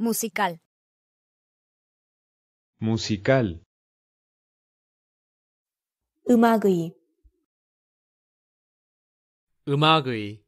Musical. Musical. Umagui. Umagui.